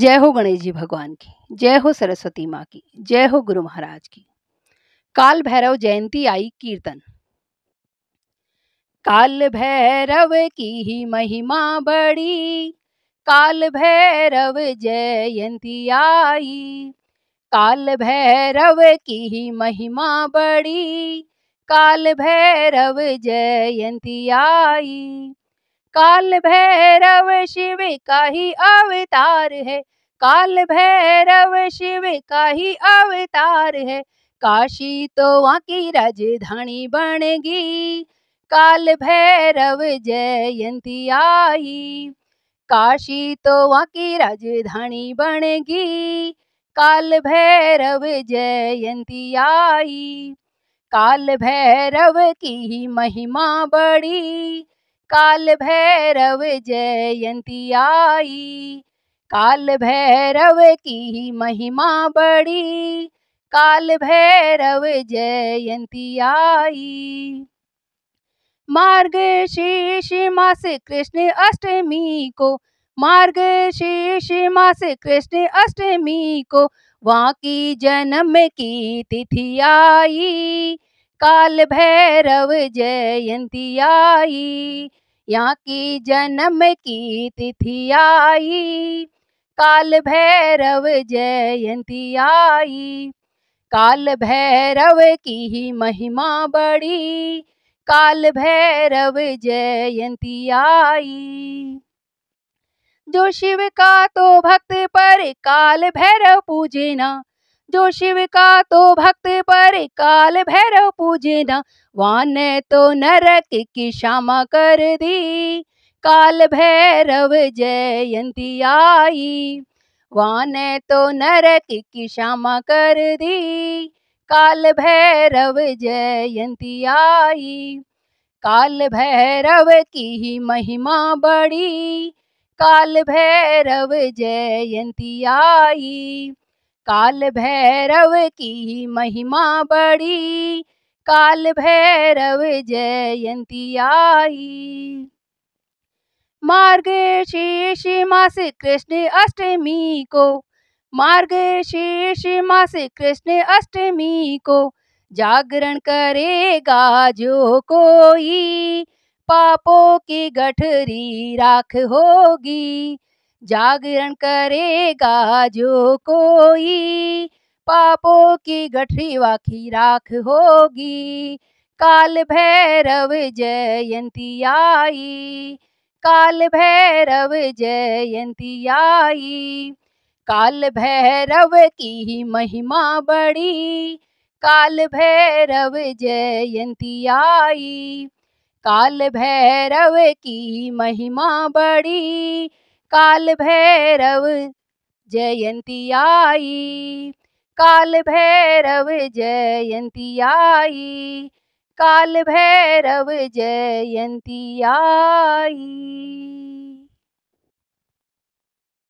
जय हो गणेश जी भगवान की जय हो सरस्वती माँ की जय हो गुरु महाराज की काल भैरव जयंती आई कीर्तन काल भैरव की ही महिमा बड़ी काल भैरव जयंती आई काल भैरव की ही महिमा बड़ी काल भैरव जयंती आई काल भैरव शिव का ही अवतार है काल भैरव शिव का ही अवतार है काशी तो वहाँ की राजधानी बनेगी काल भैरव जयंती आई काशी तो वहाँ की राजधानी बनेगी काल भैरव जयंती आई काल भैरव की ही महिमा बड़ी काल भैरव जयंती आई काल भैरव की महिमा बड़ी काल भैरव जयंती आई मार्ग शीर्ष मास कृष्ण अष्टमी को मार्ग शीर्ष मास कृष्ण अष्टमी को वहाँ की जन्म की तिथि आई काल भैरव जयंती आई यहाँ की जन्म की तिथि आई काल भैरव जयंती आई काल भैरव की ही महिमा बड़ी काल भैरव जयंती आई जो शिव का तो भक्त पर काल भैरव पूजना जो शिव का तो भक्त पर काल भैरव पूजना वान तो नरक की क्षमा कर दी काल भैरव जयंती आई वान तो नरक की क्षमा कर दी काल भैरव जयंती आई काल भैरव की ही महिमा बड़ी काल भैरव जयंती आई काल भैरव की महिमा बड़ी काल भैरव जयंती आई मार्ग शीर्ष मास कृष्ण अष्टमी को मार्ग शीर्ष मास कृष्ण अष्टमी को जागरण करेगा जो कोई पापों की गठरी राख होगी जागरण करेगा जो कोई पापों की गठरी वाखी राख होगी काल भैरव जयंती आई काल भैरव जयंती आई काल भैरव की महिमा बड़ी काल भैरव जयंती आई काल भैरव की महिमा बड़ी काल भैरव जयंती आई काल भैरव जयंती आई काल भैरव जयंती आई